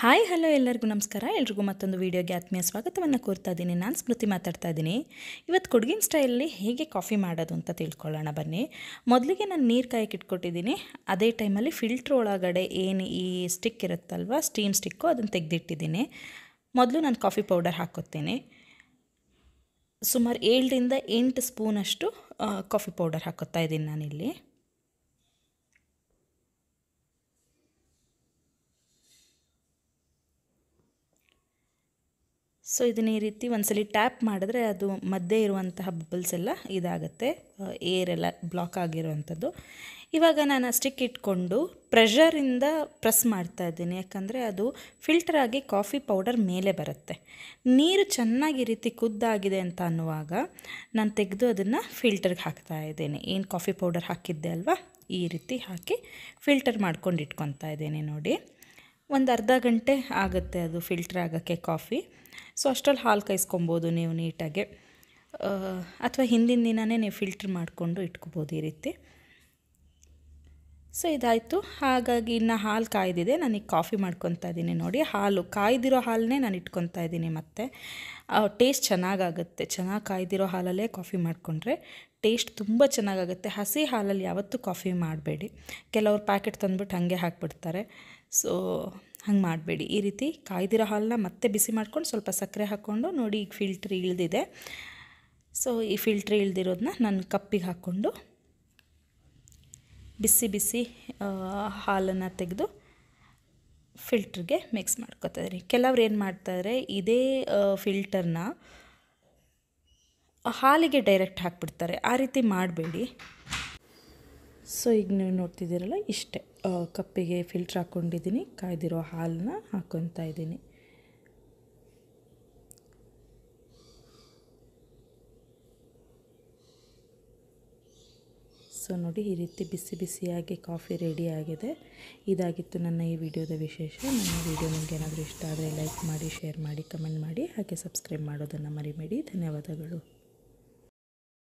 hi hello ಎಲ್ಲರಿಗೂ ನಮಸ್ಕಾರ ಎಲ್ರಿಗೂ ಮತ್ತೊಂದು ವೀಡಿಯೋಗೆ ಆತ್ಮೀಯ ಸ್ವಾಗತವನ್ನು ಕೋರ್ತಾ ಇದ್ದೀನಿ ನಾನು ಸ್ಮೃತಿ ಮಾತಾಡ್ತಾ ಇದ್ದೀನಿ ಇವತ್ತು ಕೊಡಗಿನ ಸ್ಟೈಲಲ್ಲಿ ಹೇಗೆ ಕಾಫಿ ಮಾಡೋದು ಅಂತ ತಿಳ್ಕೊಳ್ಳೋಣ ಬನ್ನಿ ಮೊದಲಿಗೆ ನಾನು ನೀರು ಕಾಯಕ್ಕೆ ಇಟ್ಕೊಟ್ಟಿದ್ದೀನಿ ಅದೇ ಟೈಮಲ್ಲಿ ಫಿಲ್ಟ್ರ್ ಒಳಗಡೆ ಏನು ಈ ಸ್ಟಿಕ್ ಇರುತ್ತಲ್ವ ಸ್ಟೀಮ್ ಸ್ಟಿಕ್ಕು ಅದನ್ನು ತೆಗೆದಿಟ್ಟಿದ್ದೀನಿ ಮೊದಲು ನಾನು ಕಾಫಿ ಪೌಡರ್ ಹಾಕೋತೀನಿ ಸುಮಾರು ಏಳರಿಂದ ಎಂಟು ಸ್ಪೂನಷ್ಟು ಕಾಫಿ ಪೌಡರ್ ಹಾಕೋತಾ ಇದ್ದೀನಿ ನಾನಿಲ್ಲಿ ಸೊ ಇದನ್ನ ಈ ರೀತಿ ಒಂದ್ಸಲಿ ಟ್ಯಾಪ್ ಮಾಡಿದ್ರೆ ಅದು ಮಧ್ಯೆ ಇರುವಂತಹ ಬಬಲ್ಸ್ ಎಲ್ಲ ಇದಾಗುತ್ತೆ ಏರ್ ಎಲ್ಲ ಬ್ಲಾಕ್ ಆಗಿರುವಂಥದ್ದು ಇವಾಗ ನಾನು ಸ್ಟಿಕ್ ಇಟ್ಕೊಂಡು ಪ್ರೆಷರಿಂದ ಪ್ರೆಸ್ ಮಾಡ್ತಾ ಇದ್ದೀನಿ ಯಾಕಂದರೆ ಅದು ಫಿಲ್ಟರ್ ಆಗಿ ಕಾಫಿ ಪೌಡರ್ ಮೇಲೆ ಬರುತ್ತೆ ನೀರು ಚೆನ್ನಾಗಿ ರೀತಿ ಕುದ್ದಾಗಿದೆ ಅಂತ ಅನ್ನುವಾಗ ನಾನು ತೆಗೆದು ಅದನ್ನು ಫಿಲ್ಟರ್ಗೆ ಹಾಕ್ತಾ ಇದ್ದೀನಿ ಏನು ಕಾಫಿ ಪೌಡರ್ ಹಾಕಿದ್ದೆ ಅಲ್ವಾ ಈ ರೀತಿ ಹಾಕಿ ಫಿಲ್ಟರ್ ಮಾಡ್ಕೊಂಡು ಇಟ್ಕೊತಾ ಇದ್ದೇನೆ ನೋಡಿ ಒಂದು ಅರ್ಧ ಗಂಟೆ ಆಗುತ್ತೆ ಅದು ಫಿಲ್ಟ್ರ್ ಆಗೋಕ್ಕೆ ಕಾಫಿ ಸೊ ಅಷ್ಟರಲ್ಲಿ ಹಾಲು ಕಾಯಿಸ್ಕೊಬೋದು ನೀವು ನೀಟಾಗೆ ಅಥವಾ ಹಿಂದಿನ ದಿನವೇ ನೀವು ಫಿಲ್ಟ್ರ್ ಮಾಡಿಕೊಂಡು ಇಟ್ಕೋಬೋದು ಈ ರೀತಿ ಸೊ ಇದಾಯಿತು ಹಾಗಾಗಿ ಇನ್ನು ಹಾಲು ಕಾಯ್ದಿದೆ ನನಗೆ ಕಾಫಿ ಮಾಡ್ಕೊತಾ ಇದ್ದೀನಿ ನೋಡಿ ಹಾಲು ಕಾಯ್ದಿರೋ ಹಾಲನ್ನೇ ನಾನು ಇಟ್ಕೊತಾ ಇದ್ದೀನಿ ಮತ್ತೆ ಟೇಸ್ಟ್ ಚೆನ್ನಾಗಾಗುತ್ತೆ ಚೆನ್ನಾಗಿ ಕಾಯ್ದಿರೋ ಹಾಲಲ್ಲೇ ಕಾಫಿ ಮಾಡಿಕೊಂಡ್ರೆ ಟೇಸ್ಟ್ ತುಂಬ ಚೆನ್ನಾಗಾಗುತ್ತೆ ಹಸಿ ಹಾಲಲ್ಲಿ ಯಾವತ್ತೂ ಕಾಫಿ ಮಾಡಬೇಡಿ ಕೆಲವರು ಪ್ಯಾಕೆಟ್ ತಂದುಬಿಟ್ಟು ಹಾಗೆ ಹಾಕ್ಬಿಡ್ತಾರೆ ಸೊ ಹಂಗೆ ಮಾಡಬೇಡಿ ಈ ರೀತಿ ಕಾಯ್ದಿರೋ ಹಾಲನ್ನ ಮತ್ತೆ ಬಿಸಿ ಮಾಡ್ಕೊಂಡು ಸ್ವಲ್ಪ ಸಕ್ಕರೆ ಹಾಕ್ಕೊಂಡು ನೋಡಿ ಈಗ ಫಿಲ್ಟ್ರ್ ಇಳಿದಿದೆ ಸೊ ಈ ಫಿಲ್ಟ್ರ್ ಇಳ್ದಿರೋದನ್ನ ನಾನು ಕಪ್ಪಿಗೆ ಹಾಕ್ಕೊಂಡು ಬಿಸಿ ಬಿಸಿ ಹಾಲನ್ನು ತೆಗೆದು ಫಿಲ್ಟ್ರಿಗೆ ಮಿಕ್ಸ್ ಮಾಡ್ಕೋತಾರೆ ಕೆಲವ್ರು ಏನು ಮಾಡ್ತಾರೆ ಇದೇ ಫಿಲ್ಟರ್ನ ಹಾಲಿಗೆ ಡೈರೆಕ್ಟ್ ಹಾಕ್ಬಿಡ್ತಾರೆ ಆ ರೀತಿ ಮಾಡಬೇಡಿ ಸೊ ಈಗ ನೀವು ನೋಡ್ತಿದ್ದೀರಲ್ಲ ಇಷ್ಟೇ ಕಪ್ಪಿಗೆ ಫಿಲ್ಟ್ರ್ ಹಾಕ್ಕೊಂಡಿದ್ದೀನಿ ಕಾಯ್ದಿರೋ ಹಾಲನ್ನ ಹಾಕ್ಕೊತಾ ಇದ್ದೀನಿ ಸೊ ನೋಡಿ ಈ ರೀತಿ ಬಿಸಿ ಬಿಸಿಯಾಗಿ ಕಾಫಿ ರೆಡಿ ಆಗಿದೆ ಇದಾಗಿತ್ತು ನನ್ನ ಈ ವಿಡಿಯೋದ ವಿಶೇಷ ನನ್ನ ವಿಡಿಯೋ ನಿಮಗೆ ಏನಾದರೂ ಇಷ್ಟ ಆದರೆ ಲೈಕ್ ಮಾಡಿ ಶೇರ್ ಮಾಡಿ ಕಮೆಂಟ್ ಮಾಡಿ ಹಾಗೆ ಸಬ್ಸ್ಕ್ರೈಬ್ ಮಾಡೋದನ್ನು ಮರಿಬೇಡಿ ಧನ್ಯವಾದಗಳು